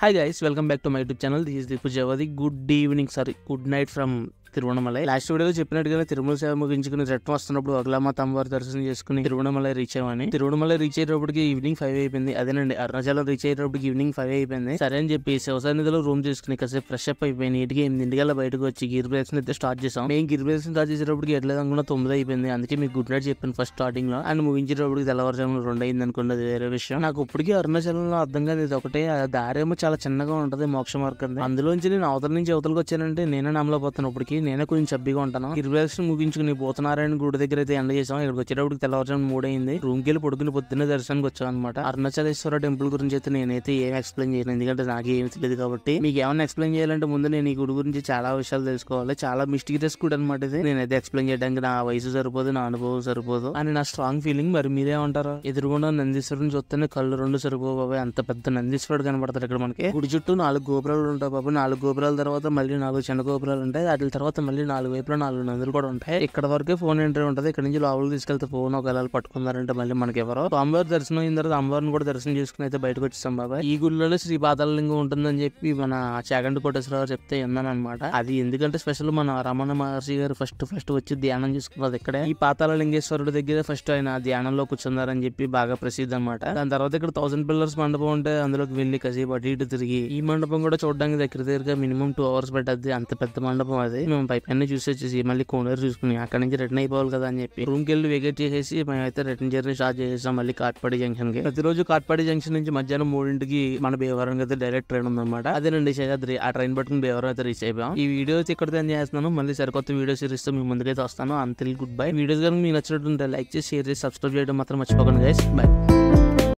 hi guys welcome back to my YouTube channel this is the Javadi good evening sorry good night from Tiruvannamalai last వీడియోలో చెప్పినట్టుగానే తిరుమల సేవ ముగించుకుని return వస్తున్నప్పుడు అగ్లామ అమ్మవారి దర్శనం చేసుకుని తిరువణమలై రీచ్ అయ్యామని తిరువణమలై రీచ్ అయ్యేటప్పటికి ఈవినింగ్ ఫైవ్ అయిపోయింది అదేనండి అరుణాచలం రీచ్ అయ్యేటప్పటికి ఈవినింగ్ ఫైవ్ అయిపోయింది సరే అని చెప్పి శివసానిధిలో రూమ్ చేసుకుని కాసేపు ఫ్రెష్ అప్ అయిపోయి నీట్గా ఎనిమిదింటికల్లా బయటకు వచ్చి గిర్ బ్రేక్స్ అయితే స్టార్ట్ చేసాం మేము గీర్ బ్రేక్స్ స్టార్ట్ చేసేటప్పటికి ఎట్లేదు కూడా తొమ్మిది అయిపోయింది అందుకే మీకు గుడ్ నైట్ చెప్పాను ఫస్ట్ స్టార్టింగ్ లో అండ్ ముగించేటప్పటికి తెల్లవారుజాము రెండు అయింది అనుకోండి అది వేరే విషయం నాకు ఇప్పటికీ అరుణాచలంలో అర్థం కాదు ఇది ఒకటే దారేమో చాలా చిన్నగా ఉంటది మోక్ష మార్గం అందులోంచి నేను అవతల నుంచి అవతలకు వచ్చానంటే నేనే నమ్మలేకపోతాను ఇప్పటికి నేనే కొంచెం చబ్బిగా ఉంటాను ఇరువేసి ముగించుకుని పోతున్నారని గుడి దగ్గర అయితే ఎండ చేసాం ఇక్కడికి వచ్చేటప్పుడు తెల్లవారుజాము మూడైంది రూమ్ కి వెళ్ళి పడుకుని పొద్దున్న దర్శనానికి వచ్చాం అనమాట అరుణాచలేశ్వర టెంపుల్ గురించి అయితే నేనైతే ఏం ఎక్స్ప్లెయిన్ చేయను ఎందుకంటే నాకు ఏమి తెలియదు కాబట్టి మీకు ఏమైనా ఎక్స్ప్లెయిన్ చేయాలంటే ముందు నేను ఈ గుడి గురించి చాలా విషయాలు తెలుసుకోవాలి చాలా మిస్టీరియస్ కూడా అనమాట ఇది నేనైతే ఎక్స్ప్లెయిన్ చేయడానికి నా వయసు సరిపోదు నా అనుభవం సరిపోదు అని నా స్ట్రాంగ్ ఫీలింగ్ మరి మీరే ఉంటారు ఎదురుగుండా నందీశ్వరుని చూస్తేనే కళ్ళు రెండు సరిపో బాబాయ్ అంత పెద్ద నందీశ్వరుడు కనబడతారు ఇక్కడ మనకి గుడి చుట్టూ నాలుగు గోపురాలు ఉంటాయి బాబు నాలుగు గోపురాల తర్వాత మళ్ళీ నాలుగు చిన్న గోపురాలు ఉంటాయి వాటి తర్వాత తర్వాత మళ్ళీ నాలుగు వైపులో నాలుగు నందులు కూడా ఉంటాయి ఇక్కడ వరకే ఫోన్ ఎంట్రీ ఉంటుంది ఇక్కడ నుంచి లోపలికి తీసుకెళ్తే ఫోన్ ఒకవేళ పట్టుకున్నారంటే మళ్ళీ మనకి ఎవరో అమ్మవారి దర్శనం అయిన తర్వాత అమ్మవారిని కూడా దర్శనం చేసుకుని అయితే బయటకు వచ్చేసాం బాబా ఈ గుళ్ళలో శ్రీ పాతాళలింగం ఉంటుందని చెప్పి మన చాగండి కోటేశ్వరరావు చెప్తే విన్నాను అనమాట అది ఎందుకంటే స్పెషల్ మన రమణ మహర్షి గారు ఫస్ట్ ఫస్ట్ వచ్చి ధ్యానం చేసుకున్నది ఇక్కడ ఈ పాతాల లింగేశ్వరుడు దగ్గర ఫస్ట్ ఆయన ధ్యానంలో కూర్చున్నారని చెప్పి బాగా ప్రసిద్ధి అనమాట దాని తర్వాత ఇక్కడ థౌసండ్ పిల్లర్స్ మండపం ఉంటే అందులోకి వెళ్ళి కసేపు ఇటు తిరిగి ఈ మండపం కూడా చూడడానికి దగ్గర దగ్గర మినిమం టూ అవర్స్ పట్టద్ది అంత పెద్ద మండపం అది మేము పై పైన చూసి వచ్చేసి మళ్ళీ కోనర్ చూసుకుని అక్కడ నుంచి రిటర్న్ అయిపోవాలి కదా అని చెప్పి రూమ్కి వెళ్ళి వెకేట్ చేసేసి మేము అయితే రిటర్న్ జర్నీ స్టార్ట్ చేసేసాం మళ్ళీ కాట్పాడి జంక్షన్ కి ప్రతిరోజు కాట్పాడి జంక్షన్ నుంచి మధ్యాహ్నం మూడింటికి మన బేవరం అయితే డైరెక్ట్ ట్రైన్ ఉందన్నమాట రీచ్ శేషాద్రి ఆ ట్రైన్ పట్టుకుని బేవరం అయితే రీచ్ అయిపోయాం ఈ వీడియో అయితే ఇక్కడ ఎంజాయ్ చేస్తున్నాను మళ్ళీ సరికొత్త వీడియో సిరీస్ తో మీ ముందుకైతే వస్తాను అంతే గుడ్ బై వీడియోస్ కనుక మీకు నచ్చినట్టు లైక్ చేసి షేర్ చేసి సబ్స్క్రైబ్ చేయడం మాత్రం మర్చిపోకండి గైస్ బై